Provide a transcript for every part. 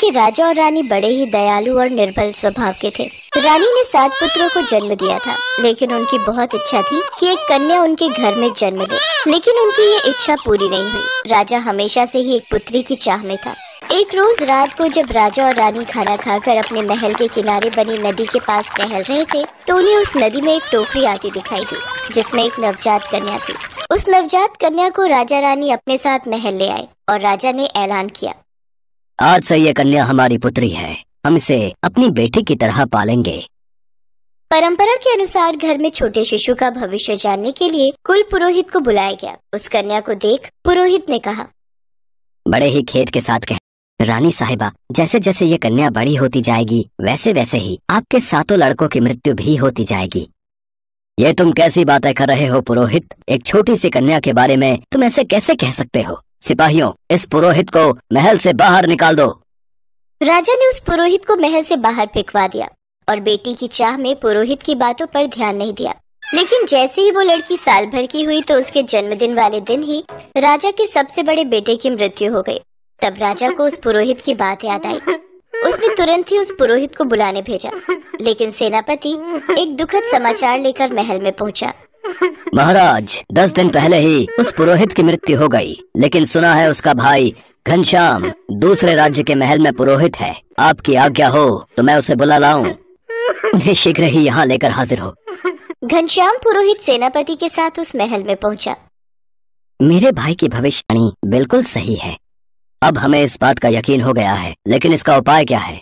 कि राजा और रानी बड़े ही दयालु और निर्बल स्वभाव के थे रानी ने सात पुत्रों को जन्म दिया था लेकिन उनकी बहुत इच्छा थी कि एक कन्या उनके घर में जन्म ले लेकिन उनकी ये इच्छा पूरी नहीं हुई राजा हमेशा से ही एक पुत्री की चाह में था एक रोज रात को जब राजा और रानी खाना खाकर अपने महल के किनारे बनी नदी के पास टहल रहे थे तो उन्हें उस नदी में एक टोकरी आती दिखाई दी जिसमें एक नवजात कन्या थी उस नवजात कन्या को राजा रानी अपने साथ महल ले आए और राजा ने ऐलान किया आज से ये कन्या हमारी पुत्री है हम इसे अपनी बेटी की तरह पालेंगे परंपरा के अनुसार घर में छोटे शिशु का भविष्य जानने के लिए कुल पुरोहित को बुलाया गया उस कन्या को देख पुरोहित ने कहा बड़े ही खेत के साथ कह रानी साहिबा जैसे जैसे ये कन्या बड़ी होती जाएगी वैसे वैसे ही आपके सातों लड़कों की मृत्यु भी होती जाएगी ये तुम कैसी बातें कर रहे हो पुरोहित एक छोटी सी कन्या के बारे में तुम ऐसे कैसे कह सकते हो सिपाहियों इस पुरोहित को महल से बाहर निकाल दो राजा ने उस पुरोहित को महल से बाहर फेंकवा दिया और बेटी की चाह में पुरोहित की बातों पर ध्यान नहीं दिया लेकिन जैसे ही वो लड़की साल भर की हुई तो उसके जन्मदिन वाले दिन ही राजा के सबसे बड़े बेटे की मृत्यु हो गई तब राजा को उस पुरोहित की बात याद आई उसने तुरंत ही उस पुरोहित को बुलाने भेजा लेकिन सेनापति एक दुखद समाचार लेकर महल में पहुंचा महाराज दस दिन पहले ही उस पुरोहित की मृत्यु हो गई लेकिन सुना है उसका भाई घनश्याम दूसरे राज्य के महल में पुरोहित है आपकी आज्ञा हो तो मैं उसे बुला लाऊं उन्हें शीघ्र ही यहाँ लेकर हाजिर हो घनश्याम पुरोहित सेनापति के साथ उस महल में पहुँचा मेरे भाई की भविष्यवाणी बिल्कुल सही है अब हमें इस बात का यकीन हो गया है लेकिन इसका उपाय क्या है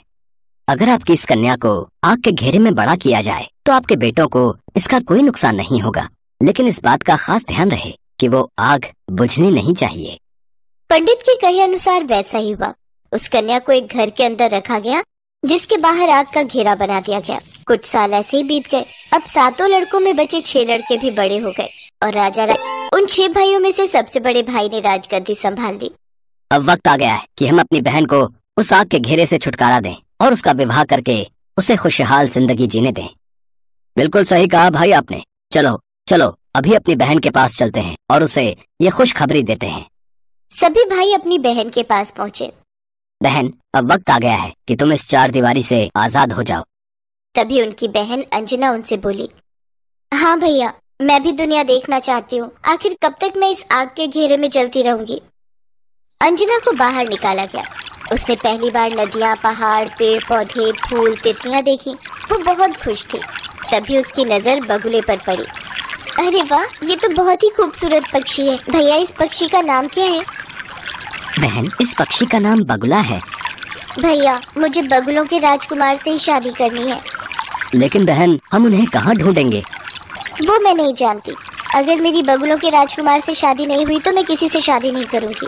अगर आपकी इस कन्या को आग के घेरे में बड़ा किया जाए तो आपके बेटों को इसका कोई नुकसान नहीं होगा लेकिन इस बात का खास ध्यान रहे कि वो आग बुझनी नहीं चाहिए पंडित के कहे अनुसार वैसा ही हुआ उस कन्या को एक घर के अंदर रखा गया जिसके बाहर आग का घेरा बना दिया गया कुछ साल ऐसे ही बीत गए अब सातों लड़कों में बचे छह लड़के भी बड़े हो गए और राजा रा... उन छह भाइयों में से सबसे बड़े भाई ने राजगद्दी संभाल ली अब वक्त आ गया है कि हम अपनी बहन को उस आग के घेरे से छुटकारा दें और उसका विवाह करके उसे खुशहाल जिंदगी जीने दें बिल्कुल सही कहा भाई आपने चलो चलो अभी अपनी बहन के पास चलते हैं और उसे ये खुशखबरी देते हैं सभी भाई अपनी बहन के पास पहुँचे बहन अब वक्त आ गया है कि तुम इस चार दीवारी से आजाद हो जाओ तभी उनकी बहन अंजना उनसे बोली हाँ भैया मैं भी दुनिया देखना चाहती हूँ आखिर कब तक मैं इस आग के घेरे में जलती रहूंगी अंजना को बाहर निकाला गया उसने पहली बार नदियाँ पहाड़ पेड़ पौधे फूल तितलियाँ देखी वो बहुत खुश थी तभी उसकी नज़र बगुले पर पड़ी अरे वाह ये तो बहुत ही खूबसूरत पक्षी है भैया इस पक्षी का नाम क्या है बहन इस पक्षी का नाम बगुला है भैया मुझे बगुलों के राजकुमार से ही शादी करनी है लेकिन बहन हम उन्हें कहाँ ढूंढेंगे वो मैं नहीं जानती अगर मेरी बगुलों के राजकुमार से शादी नहीं हुई तो मैं किसी से शादी नहीं करूंगी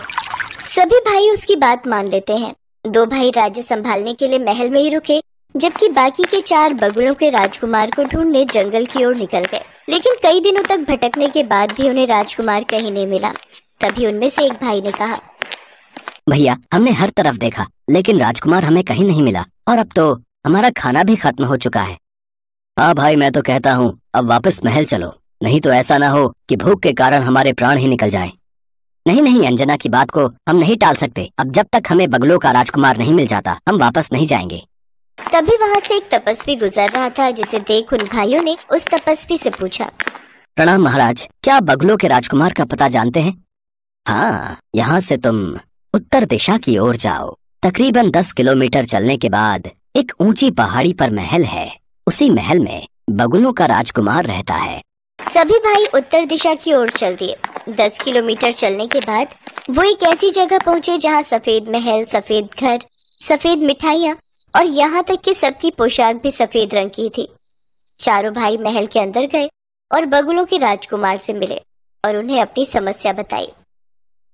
सभी भाई उसकी बात मान लेते हैं दो भाई राज्य संभालने के लिए महल में ही रुके जबकि बाकी के चार बगुलों के राजकुमार को ढूंढने जंगल की ओर निकल गए लेकिन कई दिनों तक भटकने के बाद भी उन्हें राजकुमार कहीं नहीं मिला तभी उनमें से एक भाई ने कहा भैया हमने हर तरफ देखा लेकिन राजकुमार हमें कहीं नहीं मिला और अब तो हमारा खाना भी खत्म हो चुका है हाँ भाई मैं तो कहता हूँ अब वापस महल चलो नहीं तो ऐसा ना हो कि भूख के कारण हमारे प्राण ही निकल जाएं। नहीं नहीं अंजना की बात को हम नहीं टाल सकते अब जब तक हमें बगलों का राजकुमार नहीं मिल जाता हम वापस नहीं जाएंगे तभी वहाँ से एक तपस्वी गुजर रहा था जिसे देख उन भाइयों ने उस तपस्वी से पूछा प्रणाम महाराज क्या बगलों के राजकुमार का पता जानते हैं हाँ यहाँ से तुम उत्तर दिशा की ओर जाओ तकरीबन दस किलोमीटर चलने के बाद एक ऊंची पहाड़ी पर महल है उसी महल में बगुलों का राजकुमार रहता है सभी भाई उत्तर दिशा की ओर चल दिए दस किलोमीटर चलने के बाद वो एक ऐसी जगह पहुँचे जहाँ सफेद महल सफेद घर सफेद मिठाइयाँ और यहाँ तक कि सबकी पोशाक भी सफेद रंग की थी चारों भाई महल के अंदर गए और बगुलों के राजकुमार से मिले और उन्हें अपनी समस्या बताई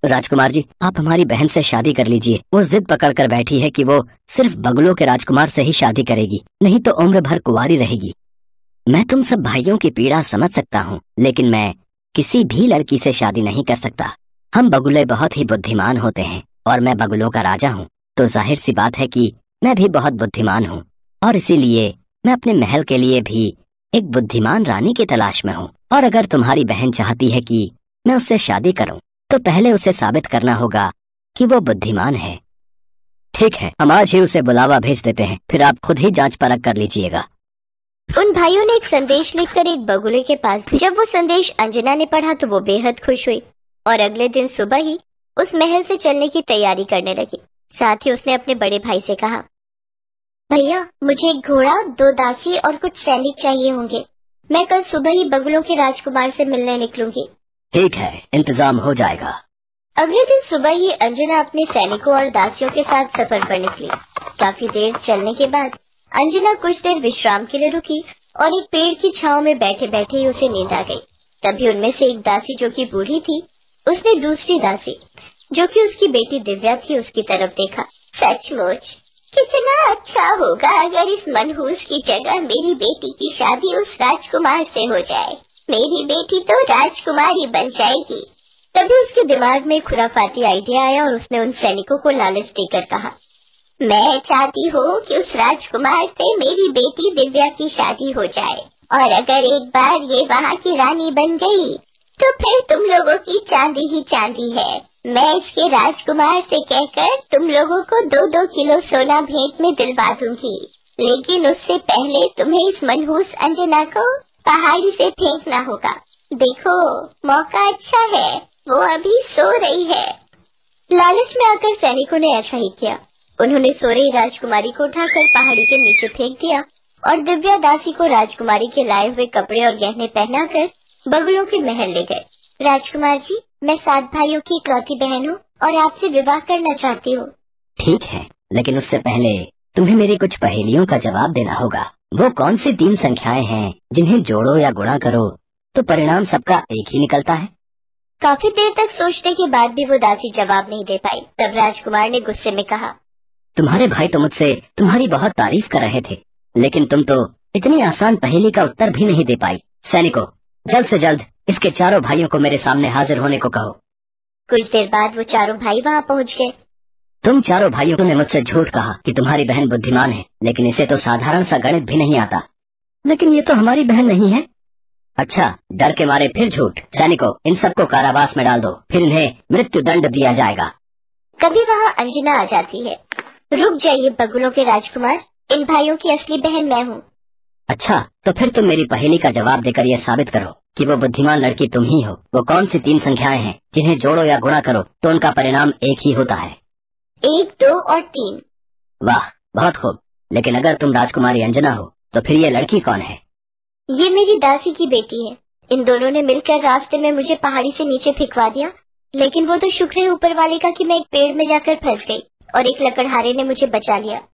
राजकुमार जी आप हमारी बहन से शादी कर लीजिए वो जिद पकड़ कर बैठी है कि वो सिर्फ बगलों के राजकुमार से ही शादी करेगी नहीं तो उम्र भर कुवारी रहेगी मैं तुम सब भाइयों की पीड़ा समझ सकता हूँ लेकिन मैं किसी भी लड़की से शादी नहीं कर सकता हम बगुले बहुत ही बुद्धिमान होते हैं और मैं बगुलों का राजा हूँ तो जाहिर सी बात है कि मैं भी बहुत बुद्धिमान हूँ और इसीलिए मैं अपने महल के लिए भी एक बुद्धिमान रानी की तलाश में हूँ और अगर तुम्हारी बहन चाहती है कि मैं उससे शादी करूँ तो पहले उसे साबित करना होगा कि वो बुद्धिमान है ठीक है हम आज ही उसे बुलावा भेज देते हैं फिर आप खुद ही जांच परख कर लीजिएगा उन भाइयों ने एक संदेश लिखकर एक बगुले के पास जब वो संदेश अंजना ने पढ़ा तो वो बेहद खुश हुई और अगले दिन सुबह ही उस महल से चलने की तैयारी करने लगी साथ ही उसने अपने बड़े भाई से कहा भैया मुझे एक घोड़ा दो दासी और कुछ सैनिक चाहिए होंगे मैं कल सुबह ही बगलों के राजकुमार से मिलने निकलूंगी ठीक है इंतजाम हो जाएगा अगले दिन सुबह ही अंजना अपने सैनिकों और दासियों के साथ सफर पर निकली काफी देर चलने के बाद अंजना कुछ देर विश्राम के लिए रुकी और एक पेड़ की छाव में बैठे बैठे ही उसे नींद आ गई तभी उनमें से एक दासी जो कि बूढ़ी थी उसने दूसरी दासी जो कि उसकी बेटी दिव्या थी उसकी तरफ देखा सचमुच कितना अच्छा होगा अगर इस मनहूस की जगह मेरी बेटी की शादी उस राजकुमार से हो जाए मेरी बेटी तो राजकुमारी बन जाएगी तभी उसके दिमाग में खुराफाती आइडिया आया और उसने उन सैनिकों को लालच देकर कहा मैं चाहती हूँ कि उस राजकुमार से मेरी बेटी दिव्या की शादी हो जाए और अगर एक बार ये वहाँ की रानी बन गई तो फिर तुम लोगों की चांदी ही चांदी है मैं इसके राजकुमार से कहकर तुम लोगों को दो दो किलो सोना भेंट में दिलवा दूंगी लेकिन उससे पहले तुम्हें इस मनहूस अंजना को पहाड़ी से फेंकना होगा देखो मौका अच्छा है वो अभी सो रही है लालच में आकर सैनिकों ने ऐसा ही किया उन्होंने सो रही राजकुमारी को उठाकर पहाड़ी के नीचे फेंक दिया और दिव्या दासी को राजकुमारी के लाए हुए कपड़े और गहने पहनाकर बगलों के महल ले गए राजकुमार जी मैं सात भाइयों की इकलौती बहन हूँ और आपसे विवाह करना चाहती हूँ ठीक है लेकिन उससे पहले तुम्हें मेरी कुछ पहेलियों का जवाब देना होगा वो कौन सी तीन संख्याएं हैं जिन्हें जोड़ो या गुणा करो तो परिणाम सबका एक ही निकलता है काफी देर तक सोचने के बाद भी वो दासी जवाब नहीं दे पाई तब राजकुमार ने गुस्से में कहा तुम्हारे भाई तो मुझसे तुम्हारी बहुत तारीफ कर रहे थे लेकिन तुम तो इतनी आसान पहेली का उत्तर भी नहीं दे पाई सैनिकों जल्द से जल्द इसके चारों भाइयों को मेरे सामने हाजिर होने को कहो कुछ देर बाद वो चारों भाई वहाँ पहुँच गए तुम चारों भाइयों ने मुझसे झूठ कहा कि तुम्हारी बहन बुद्धिमान है लेकिन इसे तो साधारण सा गणित भी नहीं आता लेकिन ये तो हमारी बहन नहीं है अच्छा डर के मारे फिर झूठ सैनिकों इन सबको कारावास में डाल दो फिर इन्हें मृत्यु दंड दिया जाएगा कभी वहाँ अंजना आ जाती है रुक जाइए बगुलों के राजकुमार इन भाइयों की असली बहन मैं हूँ अच्छा तो फिर तुम मेरी पहेली का जवाब देकर यह साबित करो कि वो बुद्धिमान लड़की तुम ही हो वो कौन सी तीन संख्याएं हैं जिन्हें जोड़ो या गुणा करो तो उनका परिणाम एक ही होता है एक दो और तीन वाह बहुत खूब लेकिन अगर तुम राजकुमारी अंजना हो तो फिर ये लड़की कौन है ये मेरी दासी की बेटी है इन दोनों ने मिलकर रास्ते में मुझे पहाड़ी से नीचे फेंकवा दिया लेकिन वो तो शुक्र है ऊपर वाले का कि मैं एक पेड़ में जाकर फंस गई और एक लकड़हारे ने मुझे बचा लिया